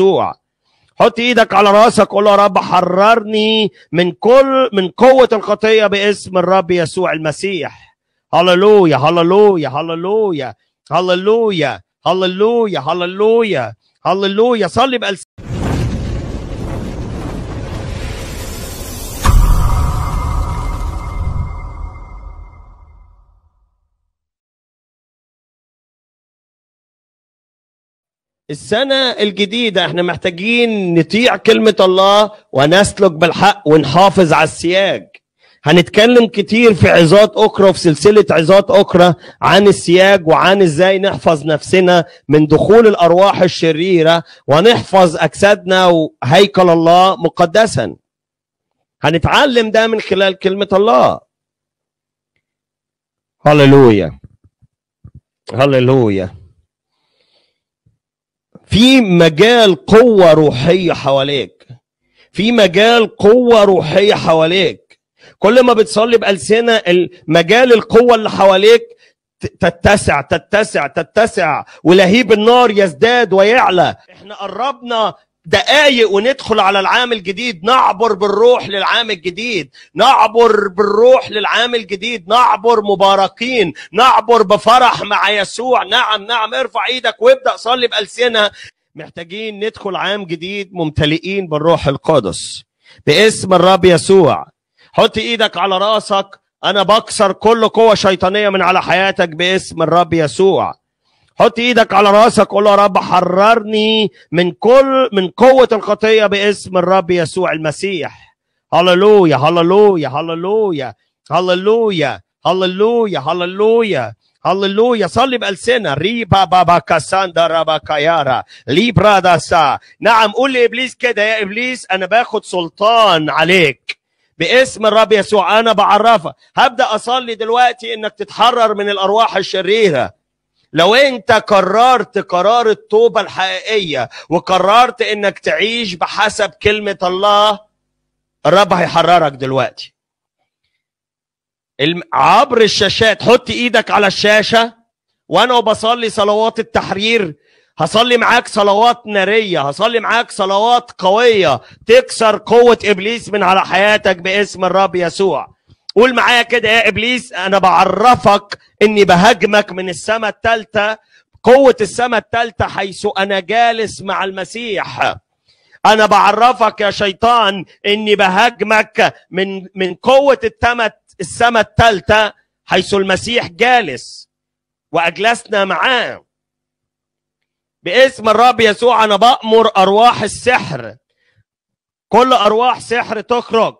يسوع حط ايدك على راسك قول يا رب حررني من كل من قوه الخطيه باسم الرب يسوع المسيح هللويا هللويا هللويا هللويا هللويا هللويا هللويا صلي بقلب السنة الجديدة احنا محتاجين نطيع كلمة الله ونسلك بالحق ونحافظ على السياج هنتكلم كتير في عظات أخرى وفي سلسلة عظات أخرى عن السياج وعن ازاي نحفظ نفسنا من دخول الأرواح الشريرة ونحفظ أجسادنا وهيكل الله مقدسا هنتعلم ده من خلال كلمة الله هللويا هللويا في مجال قوة روحية حواليك في مجال قوة روحية حواليك كل ما بتصلي بألسنة مجال القوة اللي حواليك تتسع تتسع تتسع ولهيب النار يزداد ويعلى احنا قربنا دقايق وندخل على العام الجديد نعبر بالروح للعام الجديد نعبر بالروح للعام الجديد نعبر مباركين نعبر بفرح مع يسوع نعم نعم ارفع ايدك وابدا صلي بألسنة محتاجين ندخل عام جديد ممتلئين بالروح القدس باسم الرب يسوع حط ايدك على راسك انا بكسر كل قوه شيطانيه من على حياتك باسم الرب يسوع حط ايدك على راسك قول يا رب حررني من كل من قوه الخطيه باسم الرب يسوع المسيح هللويا هللويا هللويا هللويا هللويا هللويا هللويا صلي بألسنة ريبا بابا كاساندا رابا كايارا ليبرا داسا نعم قول لإبليس كده يا إبليس أنا باخد سلطان عليك باسم الرب يسوع أنا بعرفك هبدأ أصلي دلوقتي إنك تتحرر من الأرواح الشريرة لو انت قررت قرار التوبة الحقيقية وقررت انك تعيش بحسب كلمة الله الرب هيحررك دلوقتي عبر الشاشات حط ايدك على الشاشة وانا بصلي صلوات التحرير هصلي معاك صلوات نارية هصلي معاك صلوات قوية تكسر قوة إبليس من على حياتك باسم الرب يسوع قول معايا كده يا ابليس انا بعرفك اني بهاجمك من السماء الثالثه قوه السماء الثالثه حيث انا جالس مع المسيح انا بعرفك يا شيطان اني بهاجمك من من قوه التمت السماء الثالثه حيث المسيح جالس واجلسنا معاه باسم الرب يسوع انا بامر ارواح السحر كل ارواح سحر تخرج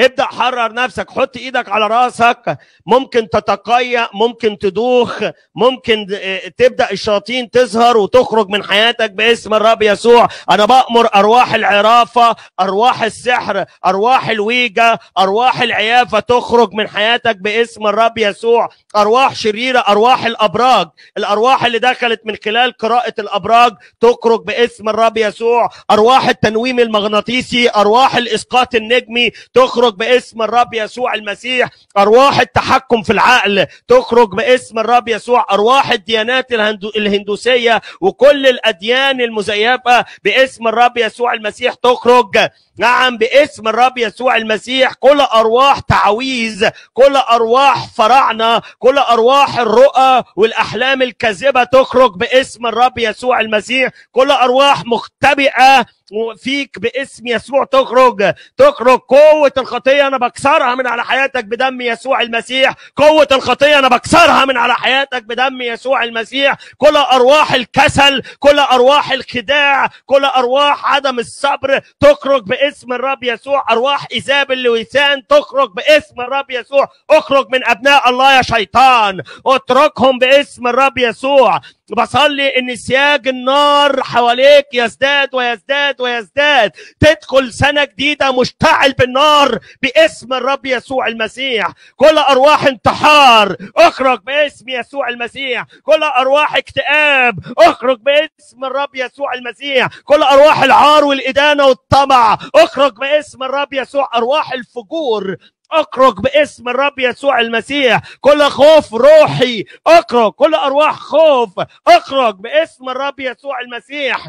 ابدأ حرر نفسك حط ايدك على راسك ممكن تتقيأ ممكن تدوخ ممكن آه، تبدأ الشياطين تظهر وتخرج من حياتك باسم الرب يسوع انا بأمر ارواح العرافة ارواح السحر ارواح الويجة ارواح العيافة تخرج من حياتك باسم الرب يسوع ارواح شريرة ارواح الابراج الارواح اللي دخلت من خلال قراءة الابراج تخرج باسم الرب يسوع ارواح التنويم المغناطيسي ارواح الاسقاط النجمي تخرج تخرج باسم الرب يسوع المسيح ارواح التحكم في العقل تخرج باسم الرب يسوع ارواح الديانات الهندوسيه وكل الاديان المزيفه باسم الرب يسوع المسيح تخرج نعم باسم الرب يسوع المسيح كل ارواح تعويذ كل ارواح فراعنه كل ارواح الرؤى والاحلام الكاذبه تخرج باسم الرب يسوع المسيح كل ارواح مختبئه فيك باسم يسوع تخرج تخرج قوة الخطية أنا بكسرها من على حياتك بدم يسوع المسيح قوة الخطية أنا بكسرها من على حياتك بدم يسوع المسيح كل أرواح الكسل كل أرواح الخداع كل أرواح عدم الصبر تخرج باسم الرب يسوع أرواح إزاب اللويسان تخرج باسم الرب يسوع اخرج من أبناء الله يا شيطان اتركهم باسم الرب يسوع بصلي ان سياج النار حواليك يزداد ويزداد ويزداد تدخل سنه جديده مشتعل بالنار باسم الرب يسوع المسيح كل ارواح انتحار اخرج باسم يسوع المسيح كل ارواح اكتئاب اخرج باسم الرب يسوع المسيح كل ارواح العار والادانه والطمع اخرج باسم الرب يسوع ارواح الفجور اخرج باسم الرب يسوع المسيح كل خوف روحي اخرج كل ارواح خوف اخرج باسم الرب يسوع المسيح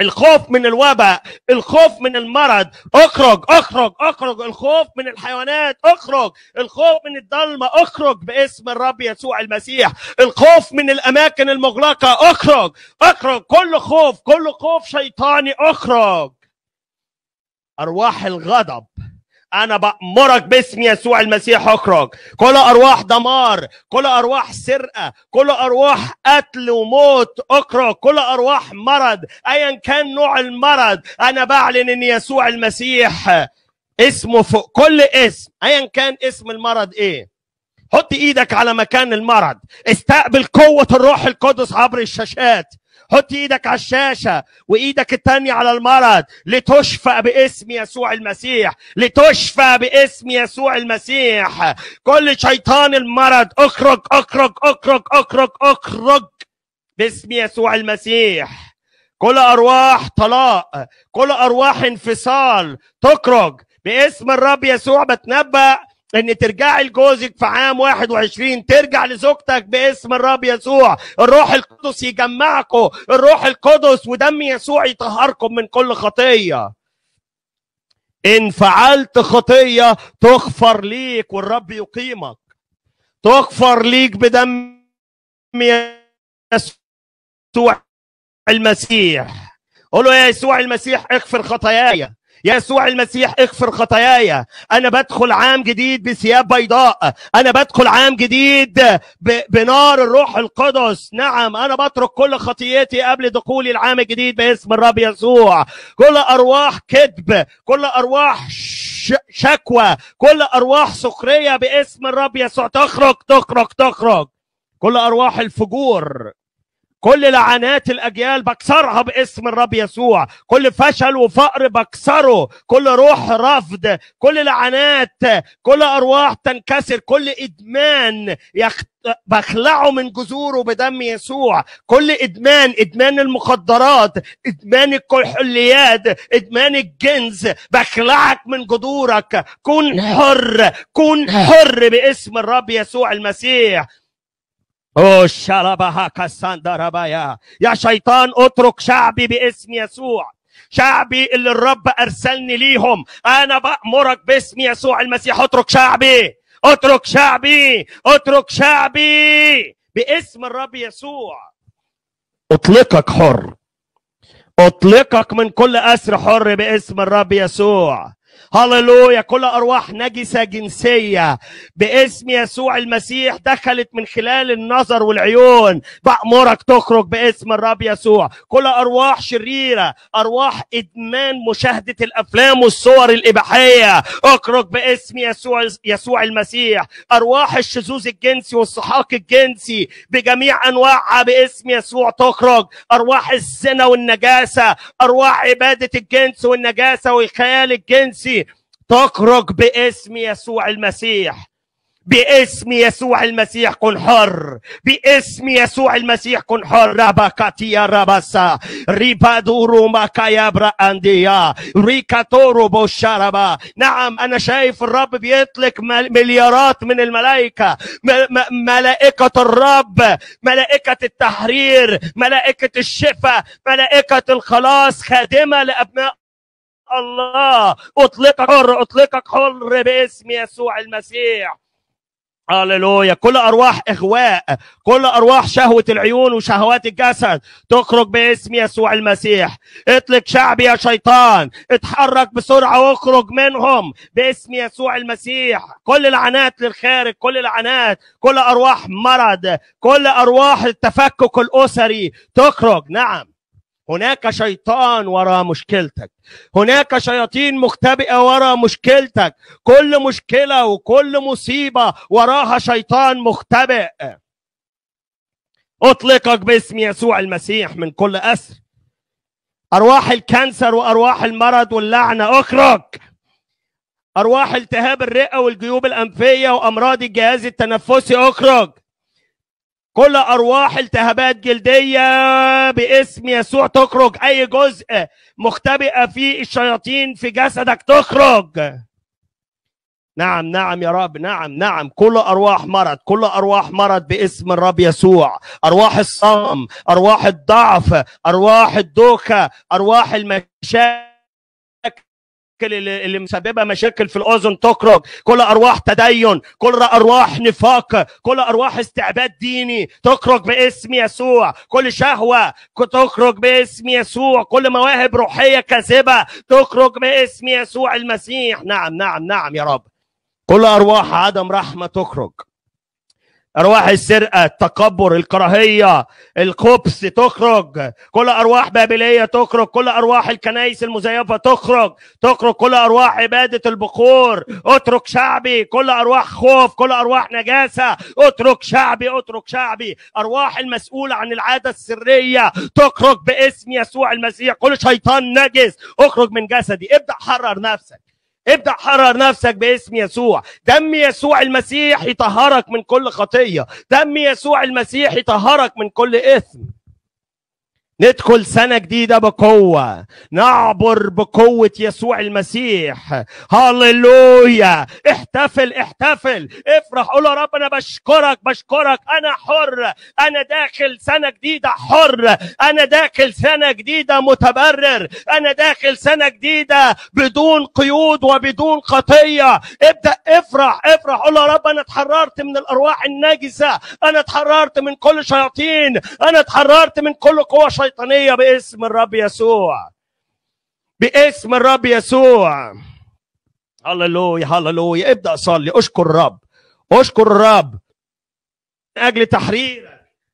الخوف من الوباء الخوف من المرض اخرج اخرج اخرج الخوف من الحيوانات اخرج الخوف من الضلمه اخرج باسم الرب يسوع المسيح الخوف من الاماكن المغلقه اخرج اخرج كل خوف كل خوف شيطاني اخرج ارواح الغضب انا بامرك باسم يسوع المسيح اخرج كل ارواح دمار كل ارواح سرقه كل ارواح قتل وموت اخرج كل ارواح مرض ايا كان نوع المرض انا بعلن ان يسوع المسيح اسمه فوق كل اسم ايا كان اسم المرض ايه حط ايدك على مكان المرض استقبل قوه الروح القدس عبر الشاشات حط ايدك على الشاشه وايدك التانيه على المرض لتشفى باسم يسوع المسيح لتشفى باسم يسوع المسيح كل شيطان المرض اخرج اخرج اخرج اخرج اخرج باسم يسوع المسيح كل ارواح طلاق كل ارواح انفصال تخرج باسم الرب يسوع بتنبأ ان ترجعي لجوزك في عام 21 ترجع لزوجتك باسم الرب يسوع الروح القدس يجمعكم الروح القدس ودم يسوع يطهركم من كل خطيه ان فعلت خطيه تغفر ليك والرب يقيمك تغفر ليك بدم يسوع المسيح قولوا يا يسوع المسيح اغفر خطاياي يسوع المسيح اغفر خطاياي انا بدخل عام جديد بثياب بيضاء انا بدخل عام جديد بنار الروح القدس نعم انا بترك كل خطيئتي قبل دخولي العام الجديد باسم الرب يسوع كل ارواح كذب كل ارواح شكوى كل ارواح سخريه باسم الرب يسوع تخرج تخرج تخرج كل ارواح الفجور كل لعنات الاجيال بكسرها باسم الرب يسوع كل فشل وفقر بكسره كل روح رفض كل لعنات كل ارواح تنكسر كل ادمان يخت... بخلعه من جذوره بدم يسوع كل ادمان ادمان المخدرات ادمان الكحوليات ادمان الجنس بخلعك من جذورك كن نعم. حر كن نعم. حر باسم الرب يسوع المسيح Oh, شالبهاك ساندربايا يا شيطان اترك شعبي باسم يسوع شعبي اللي الرب ارسلني ليهم انا بامرك باسم يسوع المسيح اترك شعبي اترك شعبي اترك شعبي باسم الرب يسوع اطلقك حر اطلقك من كل اسر حر باسم الرب يسوع هللويا كل أرواح نجسة جنسية باسم يسوع المسيح دخلت من خلال النظر والعيون بأمرك تخرج باسم الرب يسوع كل أرواح شريرة أرواح إدمان مشاهدة الأفلام والصور الإباحية اخرج باسم يسوع يسوع المسيح أرواح الشذوذ الجنسي والسحاق الجنسي بجميع أنواعها باسم يسوع تخرج أرواح الزنا والنجاسة أرواح عبادة الجنس والنجاسة والخيال الجنسي نفسي تخرج باسم يسوع المسيح باسم يسوع المسيح كن حر باسم يسوع المسيح كن حر ربا كاتيا راباسا ريبا دورو ماكايابرا انديا ريكاتورو بوشاربا نعم انا شايف الرب بيطلق مليارات من الملائكة ملائكة الرب ملائكة التحرير ملائكة الشفاء ملائكة الخلاص خادمة لابناء الله اطلقك حر اطلقك حر باسم يسوع المسيح هللويا كل ارواح اغواء كل ارواح شهوه العيون وشهوات الجسد تخرج باسم يسوع المسيح اطلق شعبي يا شيطان اتحرك بسرعه واخرج منهم باسم يسوع المسيح كل العنات للخارج كل العنات كل ارواح مرض كل ارواح التفكك الاسري تخرج نعم هناك شيطان وراء مشكلتك هناك شياطين مختبئة وراء مشكلتك كل مشكلة وكل مصيبة وراها شيطان مختبئ أطلقك باسم يسوع المسيح من كل أسر أرواح الكانسر وأرواح المرض واللعنة أخرج أرواح التهاب الرئة والجيوب الأنفية وأمراض الجهاز التنفسي أخرج كل ارواح التهابات جلديه باسم يسوع تخرج اي جزء مختبئه في الشياطين في جسدك تخرج نعم نعم يا رب نعم نعم كل ارواح مرض كل ارواح مرض باسم الرب يسوع ارواح الصم ارواح الضعف ارواح الدوخه ارواح المشاكل المشاكل اللي, اللي مسببه مشاكل في الاذن تخرج كل ارواح تدين كل ارواح نفاق كل ارواح استعباد ديني تخرج باسم يسوع كل شهوه تخرج باسم يسوع كل مواهب روحيه كاذبه تخرج باسم يسوع المسيح نعم نعم نعم يا رب كل ارواح عدم رحمه تخرج أرواح السرقة التكبر الكراهية الخبث تخرج كل أرواح بابلية تخرج كل أرواح الكنائس المزيفة تخرج تخرج كل أرواح عبادة البخور اترك شعبي كل أرواح خوف كل أرواح نجاسة اترك شعبي اترك شعبي أرواح المسؤولة عن العادة السرية تخرج باسم يسوع المسيح كل شيطان نجس اخرج من جسدي ابدأ حرر نفسك ابدأ حرر نفسك باسم يسوع دم يسوع المسيح يطهرك من كل خطية دم يسوع المسيح يطهرك من كل إثم ندخل سنة جديدة بقوة نعبر بقوة يسوع المسيح هللويا احتفل احتفل افرح قول يا رب انا بشكرك بشكرك انا حر انا داخل سنة جديدة حر انا داخل سنة جديدة متبرر انا داخل سنة جديدة بدون قيود وبدون خطية ابدأ افرح افرح قول يا رب انا اتحررت من الارواح النجسة انا اتحررت من كل شياطين انا اتحررت من كل قوة شيطان الشيطانية باسم الرب يسوع باسم الرب يسوع هللويا هللويا ابدأ صلي اشكر الرب اشكر الرب من أجل تحريرك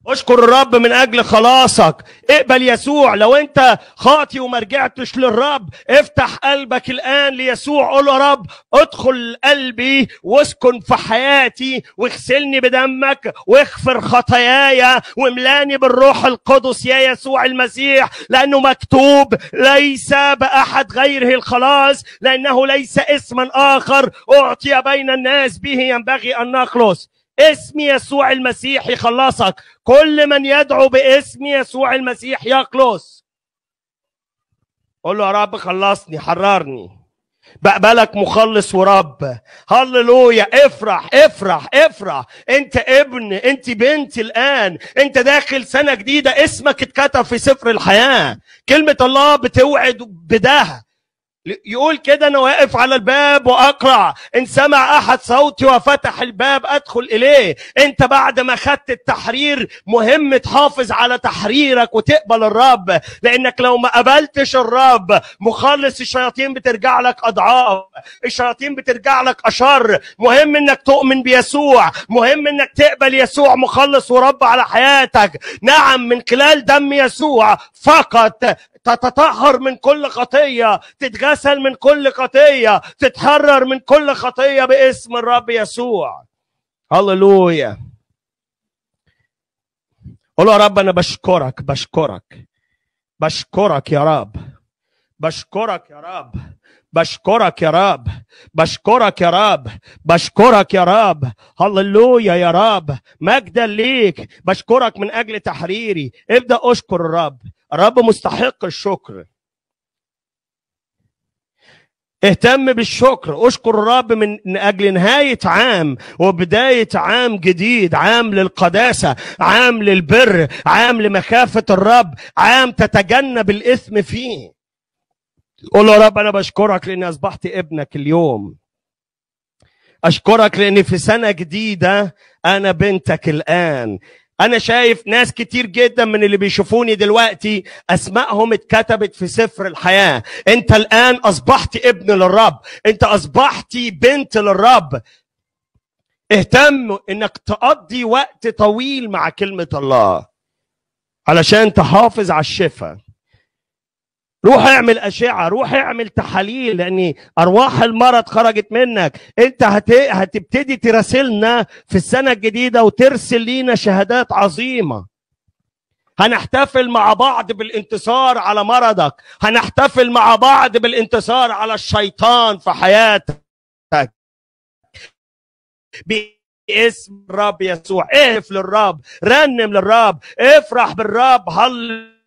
اشكر الرب من اجل خلاصك اقبل يسوع لو انت خاطي وما رجعتش للرب افتح قلبك الان ليسوع قول يا رب ادخل قلبي واسكن في حياتي واغسلني بدمك واغفر خطاياي واملاني بالروح القدس يا يسوع المسيح لانه مكتوب ليس باحد غيره الخلاص لانه ليس اسما اخر اعطي بين الناس به ينبغي ان نخلص اسم يسوع المسيح يخلصك كل من يدعو باسم يسوع المسيح يخلص قول له يا رب خلصني حررني بقبلك مخلص ورب هللويا افرح افرح افرح انت ابن انت بنت الان انت داخل سنه جديده اسمك اتكتب في سفر الحياه كلمه الله بتوعد بده يقول كده انا واقف على الباب واقرع ان سمع احد صوتي وفتح الباب ادخل اليه انت بعد ما خدت التحرير مهم تحافظ على تحريرك وتقبل الرب لانك لو ما قبلتش الرب مخلص الشياطين بترجع لك اضعاف الشياطين بترجع لك اشر مهم انك تؤمن بيسوع مهم انك تقبل يسوع مخلص ورب على حياتك نعم من خلال دم يسوع فقط تتطهر من كل خطيه تتغسل من كل خطيه تتحرر من كل خطيه باسم الرب يسوع هللويا قولوا يا رب انا بشكرك بشكرك بشكرك يا رب بشكرك يا رب بشكرك يا رب بشكرك يا رب بشكرك يا رب هللويا يا رب مجدا ليك بشكرك من اجل تحريري ابدا اشكر الرب الرب مستحق الشكر اهتم بالشكر اشكر الرب من اجل نهايه عام وبدايه عام جديد عام للقداسه عام للبر عام لمخافه الرب عام تتجنب الاثم فيه قول يا رب انا بشكرك لاني اصبحت ابنك اليوم اشكرك لاني في سنه جديده انا بنتك الان انا شايف ناس كتير جدا من اللي بيشوفوني دلوقتي اسمائهم اتكتبت في سفر الحياه انت الان اصبحت ابن للرب انت اصبحت بنت للرب اهتم انك تقضي وقت طويل مع كلمه الله علشان تحافظ على الشفاء روح اعمل اشعه روح اعمل تحاليل لان ارواح المرض خرجت منك انت هت... هتبتدي تراسلنا في السنه الجديده وترسل لينا شهادات عظيمه هنحتفل مع بعض بالانتصار على مرضك هنحتفل مع بعض بالانتصار على الشيطان في حياتك باسم الرب يسوع اهف للرب رنم للرب افرح بالرب هل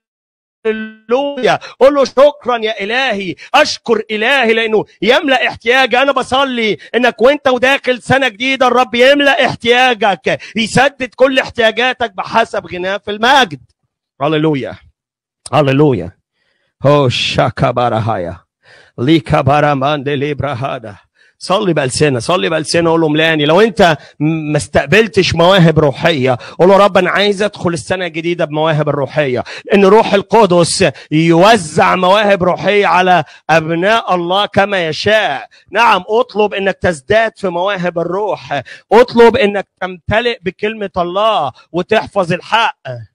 هللويا قول له شكرا يا الهي اشكر الهي لانه يملا احتياجي انا بصلي انك وانت وداخل سنه جديده الرب يملا احتياجك يسدد كل احتياجاتك بحسب غناه في المجد هللويا هللويا هو شاكا باراهايا ليكا بارامان دي ليبراهادا صلي بألسنة صلي بألسنة قول له ملاني لو انت ما استقبلتش مواهب روحيه قول له رب انا عايز ادخل السنه الجديده بمواهب الروحيه ان روح القدس يوزع مواهب روحيه على ابناء الله كما يشاء نعم اطلب انك تزداد في مواهب الروح اطلب انك تمتلئ بكلمه الله وتحفظ الحق